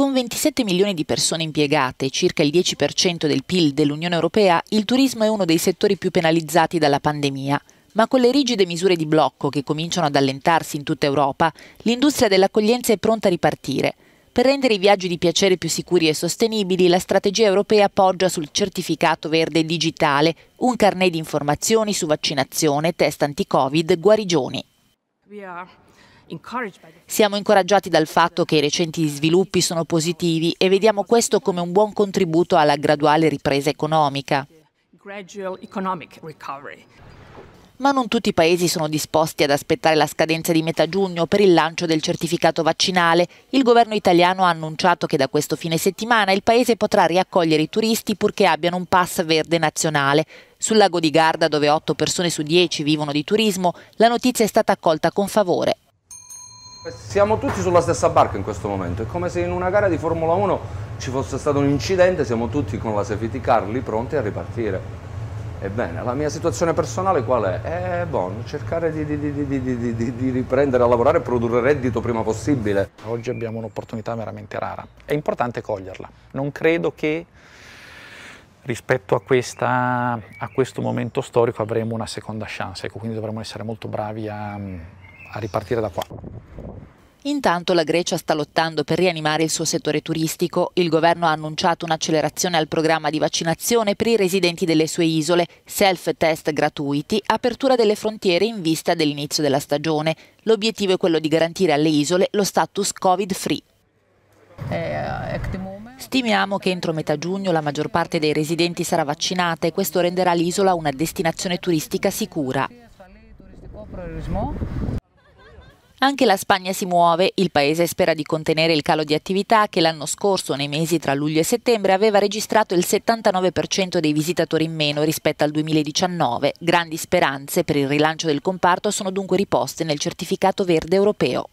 Con 27 milioni di persone impiegate, e circa il 10% del PIL dell'Unione Europea, il turismo è uno dei settori più penalizzati dalla pandemia. Ma con le rigide misure di blocco che cominciano ad allentarsi in tutta Europa, l'industria dell'accoglienza è pronta a ripartire. Per rendere i viaggi di piacere più sicuri e sostenibili, la strategia europea poggia sul certificato verde digitale, un carnet di informazioni su vaccinazione, test anti-Covid, guarigioni. Siamo incoraggiati dal fatto che i recenti sviluppi sono positivi e vediamo questo come un buon contributo alla graduale ripresa economica. Ma non tutti i paesi sono disposti ad aspettare la scadenza di metà giugno per il lancio del certificato vaccinale. Il governo italiano ha annunciato che da questo fine settimana il paese potrà riaccogliere i turisti purché abbiano un pass verde nazionale. Sul lago di Garda, dove 8 persone su 10 vivono di turismo, la notizia è stata accolta con favore siamo tutti sulla stessa barca in questo momento, è come se in una gara di Formula 1 ci fosse stato un incidente, siamo tutti con la safety car lì pronti a ripartire. Ebbene, la mia situazione personale qual è? È eh, buono, cercare di, di, di, di, riprendere a lavorare e produrre reddito prima possibile. Oggi abbiamo un'opportunità veramente rara, è importante coglierla. Non credo che rispetto a, questa, a questo momento storico avremo una seconda chance, ecco, quindi dovremo essere molto bravi a, a ripartire da qua. Intanto la Grecia sta lottando per rianimare il suo settore turistico. Il governo ha annunciato un'accelerazione al programma di vaccinazione per i residenti delle sue isole, self-test gratuiti, apertura delle frontiere in vista dell'inizio della stagione. L'obiettivo è quello di garantire alle isole lo status Covid-free. Stimiamo che entro metà giugno la maggior parte dei residenti sarà vaccinata e questo renderà l'isola una destinazione turistica sicura. Anche la Spagna si muove, il paese spera di contenere il calo di attività che l'anno scorso, nei mesi tra luglio e settembre, aveva registrato il 79% dei visitatori in meno rispetto al 2019. Grandi speranze per il rilancio del comparto sono dunque riposte nel certificato verde europeo.